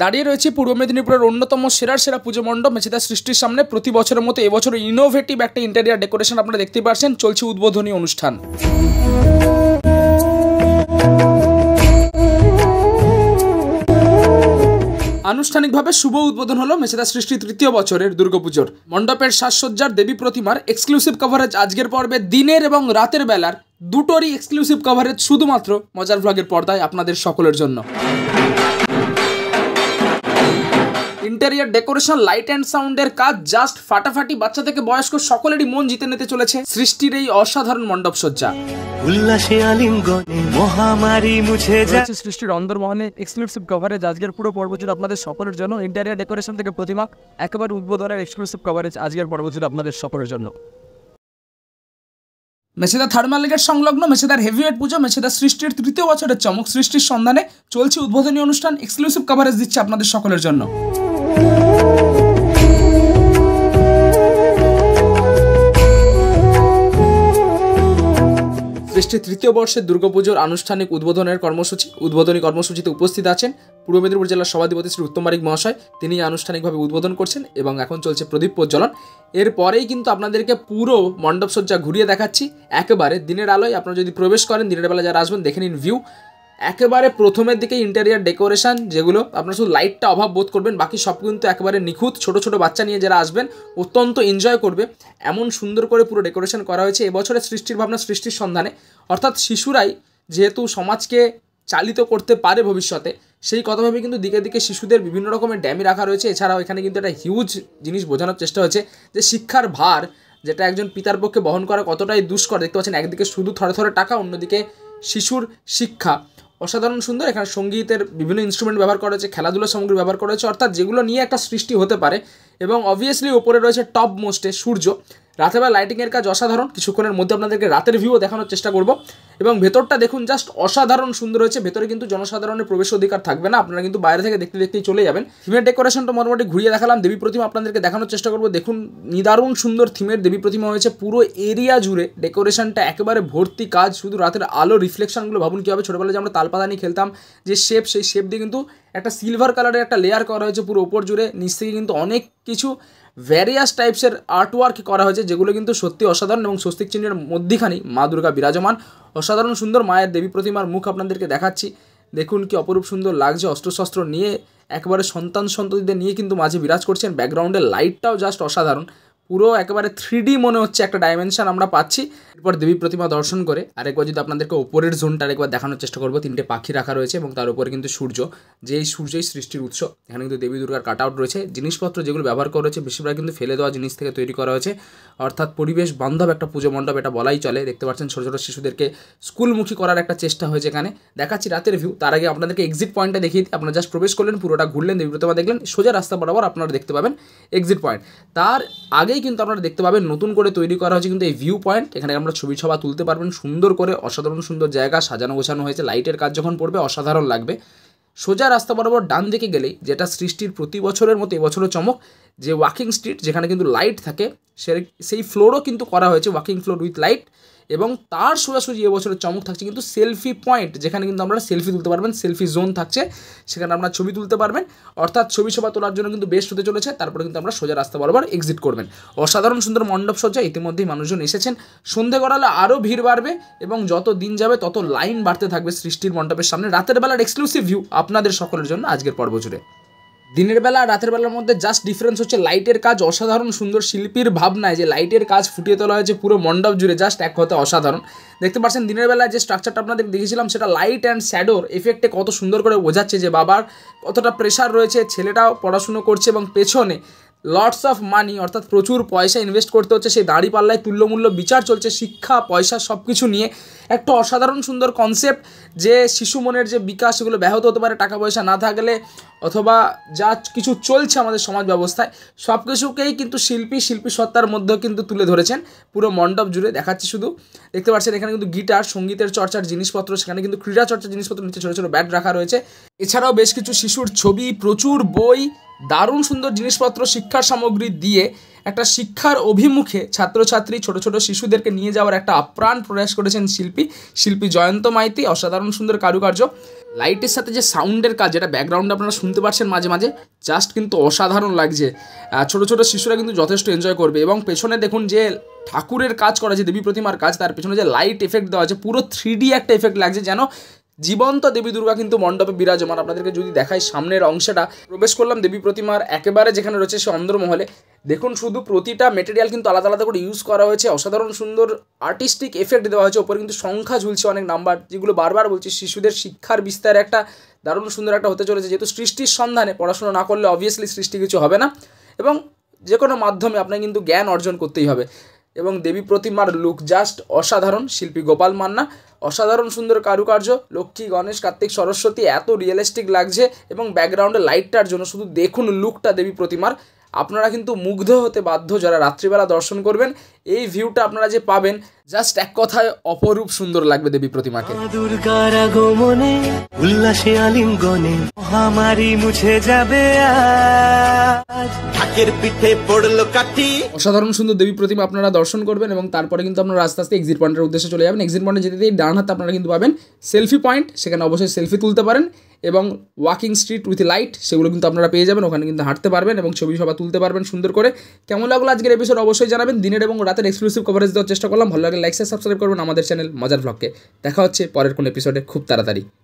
দাঁড়িয়ে রয়েছে পূর্ব মেদিনীপুরের অন্যতম সেরার সেরা পুজো মণ্ডপ মেছেদা সৃষ্টির সামনে প্রতি বছরের মতো এবছর ইনোভেটিভ একটা ইন্টেরিয়ার ডেকোরেশন আপনারা দেখতে পাচ্ছেন চলছে উদ্বোধনী অনুষ্ঠান আনুষ্ঠানিকভাবে শুভ উদ্বোধন হলো মেছেদা সৃষ্টি তৃতীয় বছরের দুর্গাপুজোর মণ্ডপের সাজসজ্জার দেবী প্রতিমার এক্সক্লুসিভ কভারেজ আজকের পর্বে দিনের এবং রাতের বেলার দুটোরই এক্সক্লুসিভ কভারেজ শুধুমাত্র মজার ভ্লগের পর্দায় আপনাদের সকলের জন্য ইন্টেরিয়ার ডেকোরেশন লাইট অ্যান্ড সাউন্ডের কাজ জাস্ট ফাটাফাটি বাচ্চা থেকে বয়স্ক সকলেরই মন জিতে নিতে চলেছে সৃষ্টির এই অসাধারণ মণ্ডপ সজ্জা উল্লাসে আলিঙ্গনে মহামারী মুছে যাচ্ছে সৃষ্টির অন্দর অন্দরমহনে এক্সক্লুসিভ কভারেজ আজকের পুরো পর্ব জুড়ে আপনাদের সকলের জন্য ইন্টেরিয়ার ডেকোরেশন থেকে প্রতিমা একেবারে উদ্বোধনের এক্সক্লুসিভ কভারেজ আজকের পর্ব জুড়ে আপনাদের সকলের জন্য মেসেদা থার্মাল গেট সংলগ্ন মেসেদার হেভিওয়েট পুজো মেছেদা সৃষ্টির তৃতীয় বছরের চমক সৃষ্টির সন্ধানে চলছে উদ্বোধনী অনুষ্ঠান এক্সক্লুসিভ কভারেজ দিচ্ছে আপনাদের সকলের জন্য তৃতীয় বর্ষের দুর্গাপুজোর আনুষ্ঠানিক উদ্বোধনের কর্মসূচি উদ্বোধনী কর্মসূচিতে উপস্থিত আছেন পূর্ব মেদিনীপুর জেলার সভাধিপতি শ্রী উত্তম বারিক মহাশয় তিনি আনুষ্ঠানিকভাবে উদ্বোধন করছেন এবং এখন চলছে প্রদীপ প্রজ্বলন এরপরেই কিন্তু আপনাদেরকে পুরো মণ্ডপসজ্জা ঘুরিয়ে দেখাচ্ছি একেবারে দিনের আলোয় আপনারা যদি প্রবেশ করেন দিনের বেলা যারা আসবেন দেখে নিন ভিউ একেবারে প্রথমের দিকে ইন্টেরিয়ার ডেকোরেশন যেগুলো আপনার শুধু লাইটটা অভাব বোধ করবেন বাকি সব কিন্তু একেবারে নিখুঁত ছোট ছোট বাচ্চা নিয়ে যারা আসবেন অত্যন্ত এনজয় করবে এমন সুন্দর করে পুরো ডেকোরেশন করা হয়েছে এবছরের সৃষ্টির ভাবনা সৃষ্টির সন্ধানে অর্থাৎ শিশুরাই যেহেতু সমাজকে চালিত করতে পারে ভবিষ্যতে সেই কথা ভাবে কিন্তু দিকে দিকে শিশুদের বিভিন্ন রকমের ড্যামি রাখা রয়েছে এছাড়াও এখানে কিন্তু একটা হিউজ জিনিস বোঝানোর চেষ্টা হয়েছে যে শিক্ষার ভার যেটা একজন পিতার পক্ষে বহন করা কতটাই দুষ্কর দেখতে পাচ্ছেন একদিকে শুধু থরে থরে টাকা অন্যদিকে শিশুর শিক্ষা অসাধারণ সুন্দর এখানে সঙ্গীতের বিভিন্ন ইনস্ট্রুমেন্ট ব্যবহার করা হয়েছে খেলাধুলার সামগ্রী ব্যবহার করা হয়েছে অর্থাৎ যেগুলো নিয়ে একটা সৃষ্টি হতে পারে এবং অবভিয়াসলি ওপরে রয়েছে টপ মোস্টে সূর্য রাতেরবেলা লাইটিংয়ের কাজ অসাধারণ কিছুক্ষণের মধ্যে আপনাদেরকে রাতের ভিউও দেখানোর চেষ্টা করব এবং ভেতরটা দেখুন জাস্ট অসাধারণ সুন্দর হয়েছে ভেতরে কিন্তু জনসাধারণের প্রবেশ অধিকার থাকবে না আপনারা কিন্তু বাইরে থেকে দেখতে দেখতেই চলে যাবেন থিমের ডেকোরেশনটা মোটামুটি ঘুরিয়ে দেখালাম দেবী প্রতিমা আপনাদেরকে দেখানোর চেষ্টা করব দেখুন নিদারুণ সুন্দর থিমের দেবী প্রতিমা হয়েছে পুরো এরিয়া জুড়ে ডেকোরেশনটা একেবারে ভর্তি কাজ শুধু রাতের আলো রিফ্লেকশনগুলো ভাবুন কীভাবে ছোটোবেলায় যে আমরা তালপাতা নিয়ে খেলতাম যে শেপ সেই শেপ দিয়ে কিন্তু একটা সিলভার কালারের একটা লেয়ার করা হয়েছে পুরো ওপর জুড়ে নিচ থেকে কিন্তু অনেক কিছু ভ্যারিয়াস টাইপসের আর্টওয়ার্ক করা হয়েছে যেগুলো কিন্তু সত্যি অসাধারণ এবং স্বস্তিক চিহ্নের মধ্যিখানি মা দুর্গা বিরাজমান অসাধারণ সুন্দর মায়ের দেবী প্রতিমার মুখ আপনাদেরকে দেখাচ্ছি দেখুন কি অপরূপ সুন্দর লাগছে অস্ত্রশস্ত্র নিয়ে একবারে সন্তান সন্ততিদের নিয়ে কিন্তু মাঝে বিরাজ করছেন ব্যাকগ্রাউন্ডের লাইটটাও জাস্ট অসাধারণ পুরো একেবারে থ্রি মনে হচ্ছে একটা ডাইমেনশন আমরা পাচ্ছি এরপর দেবী প্রতিমা দর্শন করে আরেকবার যদি আপনাদেরকে ওপরের জোনটা আরেকবার দেখানোর চেষ্টা করবো তিনটে পাখি রাখা রয়েছে এবং তার উপরে কিন্তু সূর্য যে এই সূর্যই সৃষ্টির উৎস এখানে কিন্তু দেবী দুর্গার কাট আউট রয়েছে জিনিসপত্র যেগুলো ব্যবহার করা হয়েছে বেশিরভাগ কিন্তু ফেলে দেওয়া জিনিস থেকে তৈরি করা হয়েছে অর্থাৎ পরিবেশ বান্ধব একটা পুজো মণ্ডপ এটা বলাই চলে দেখতে পাচ্ছেন ছোটো ছোটো শিশুদেরকে স্কুলমুখী করার একটা চেষ্টা হয়েছে এখানে দেখাচ্ছি রাতের ভিউ তার আগে আপনাদেরকে এক্সিট পয়েন্টটা দেখিয়ে দিই আপনারা জাস্ট প্রবেশ করলেন পুরোটা ঘুরলেন দেবী প্রতিমা দেখলেন সোজা রাস্তা বরাবর আপনারা দেখতে পাবেন এক্সিট পয়েন্ট তার আগেই কিন্তু আপনারা দেখতে পাবেন নতুন করে তৈরি করা হয়েছে কিন্তু এই ভিউ পয়েন্ট এখানে আমরা ছবি ছবা তুলতে পারবেন সুন্দর করে অসাধারণ সুন্দর জায়গা সাজানো গোছানো হয়েছে লাইটের কাজ যখন পড়বে অসাধারণ লাগবে সোজা রাস্তা বরাবর ডান দিকে গেলেই যেটা সৃষ্টির প্রতি বছরের মতো এবছরও চমক যে ওয়াকিং স্ট্রিট যেখানে কিন্তু লাইট থাকে সে সেই ফ্লোরও কিন্তু করা হয়েছে ওয়াকিং ফ্লোর উইথ লাইট এবং তার সোজাসুজি এবছরের চমক থাকছে কিন্তু সেলফি পয়েন্ট যেখানে কিন্তু আপনারা সেলফি তুলতে পারবেন সেলফি জোন থাকছে সেখানে আপনারা ছবি তুলতে পারবেন অর্থাৎ ছবি সভা তোলার জন্য কিন্তু বেস্ট হতে চলেছে তারপরে কিন্তু আমরা সোজা রাস্তা বরাবর এক্সিট করবেন অসাধারণ সুন্দর মণ্ডপ সজ্জা ইতিমধ্যেই মানুষজন এসেছেন সন্ধে করালে আরও ভিড় বাড়বে এবং যত দিন যাবে তত লাইন বাড়তে থাকবে সৃষ্টির মণ্ডপের সামনে রাতের বেলার এক্সক্লুসিভ ভিউ আপনাদের সকলের জন্য আজকের পর্ব জুড়ে দিনের বেলা আর রাতের বেলার মধ্যে জাস্ট ডিফারেন্স হচ্ছে লাইটের কাজ অসাধারণ সুন্দর শিল্পীর ভাবনায় যে লাইটের কাজ ফুটিয়ে তোলা হয়েছে পুরো মণ্ডপ জুড়ে জাস্ট এক কথা অসাধারণ দেখতে পাচ্ছেন দিনের বেলা যে স্ট্রাকচারটা আপনাদের দেখেছিলাম সেটা লাইট অ্যান্ড শ্যাডোর এফেক্টে কত সুন্দর করে বোঝাচ্ছে যে বাবার কতটা প্রেশার রয়েছে ছেলেটাও পড়াশুনো করছে এবং পেছনে লর্ডস অফ মানি অর্থাৎ প্রচুর পয়সা ইনভেস্ট করতে হচ্ছে সেই দাঁড়িপাল্লায় তুল্যমূল্য বিচার চলছে শিক্ষা পয়সা সব কিছু নিয়ে একটা অসাধারণ সুন্দর কনসেপ্ট যে শিশু মনের যে বিকাশ সেগুলো ব্যাহত হতে পারে টাকা পয়সা না থাকলে অথবা যা কিছু চলছে আমাদের সমাজ ব্যবস্থায় সব কিছুকেই কিন্তু শিল্পী শিল্পী সত্তার মধ্যেও কিন্তু তুলে ধরেছেন পুরো মণ্ডপ জুড়ে দেখাচ্ছি শুধু দেখতে পাচ্ছেন এখানে কিন্তু গিটার সঙ্গীতের চর্চার জিনিসপত্র সেখানে কিন্তু ক্রীড়া চর্চার জিনিসপত্র নিচে ছোটো ছোটো ব্যাট রাখা রয়েছে এছাড়াও বেশ কিছু শিশুর ছবি প্রচুর বই দারুণ সুন্দর জিনিসপত্র শিক্ষার সামগ্রী দিয়ে একটা শিক্ষার অভিমুখে ছাত্রছাত্রী ছোট ছোট শিশুদেরকে নিয়ে যাওয়ার একটা আপ্রাণ প্রয়াস করেছেন শিল্পী শিল্পী জয়ন্ত মাইতি অসাধারণ সুন্দর কারুকার্য লাইটের সাথে যে সাউন্ডের কাজ এটা ব্যাকগ্রাউন্ড আপনারা শুনতে পাচ্ছেন মাঝে মাঝে জাস্ট কিন্তু অসাধারণ লাগছে ছোট ছোট শিশুরা কিন্তু যথেষ্ট এনজয় করবে এবং পেছনে দেখুন যে ঠাকুরের কাজ করা যে দেবী প্রতিমার কাজ তার পেছনে যে লাইট এফেক্ট দেওয়া আছে পুরো থ্রি একটা এফেক্ট লাগছে যেন জীবন্ত দেবী দুর্গা কিন্তু মণ্ডপে বিরাজমান আপনাদেরকে যদি দেখায় সামনের অংশটা প্রবেশ করলাম দেবী প্রতিমার একেবারে যেখানে রয়েছে সে অন্দরমহলে দেখুন শুধু প্রতিটা মেটেরিয়াল কিন্তু আলাদা আলাদা করে ইউজ করা হয়েছে অসাধারণ সুন্দর আর্টিস্টিক এফেক্ট দেওয়া হয়েছে ওপরে কিন্তু সংখ্যা ঝুলছে অনেক নাম্বার যেগুলো বারবার বলছি শিশুদের শিক্ষার বিস্তার একটা দারুণ সুন্দর একটা হতে চলেছে যেহেতু সৃষ্টির সন্ধানে পড়াশোনা না করলে অবভিয়াসলি সৃষ্টি কিছু হবে না এবং যে কোনো মাধ্যমে আপনাকে কিন্তু জ্ঞান অর্জন করতেই হবে এবং দেবী প্রতিমার লুক জাস্ট অসাধারণ শিল্পী গোপাল মান্না অসাধারণ সুন্দর কারুকার্য লক্ষ্মী গণেশ কার্তিক সরস্বতী এত রিয়েলিস্টিক লাগছে এবং ব্যাকগ্রাউন্ডে লাইটটার জন্য শুধু দেখুন লুকটা দেবী প্রতিমার আপনারা কিন্তু মুগ্ধ হতে বাধ্য যারা রাত্রিবেলা দর্শন করবেন এই ভিউটা আপনারা যে পাবেন জাস্ট এক কথায় অপরূপ সুন্দর লাগবে দেবী প্রতিমাকে উল্লাসে আলিঙ্গনে মহামারী মুছে যাবে পিঠে অসাধারণ সুন্দর দেবী প্রতিমা আপনারা দর্শন করবেন এবং তারপরে কিন্তু আপনারা আস্তে আস্তে এক্সিট পয়েন্টের উদ্দেশ্যে চলে যাবেন এক্সিট পয়েন্টে যেতে ডান হাতে আপনারা কিন্তু পাবেন সেলফি পয়েন্ট সেখানে অবশ্যই সেলফি তুলতে পারেন এবং ওয়াকিং স্ট্রিট উইথ লাইট সেগুলো কিন্তু আপনারা পেয়ে যাবেন ওখানে কিন্তু হাঁটতে পারবেন এবং ছবি সবাই তুলতে পারবেন সুন্দর করে কেমন লাগলো আজকের এপিসোড অবশ্যই জানাবেন দিনের এবং রাতের এক্সক্লুসিভ কভারেজ দেওয়ার চেষ্টা করলাম ভালো লাগলে লাইক সাবস্ক্রাইব করবেন আমাদের চ্যানেল মজার ব্লগকে দেখা হচ্ছে পরের কোন এপিসোডে খুব তাড়াতাড়ি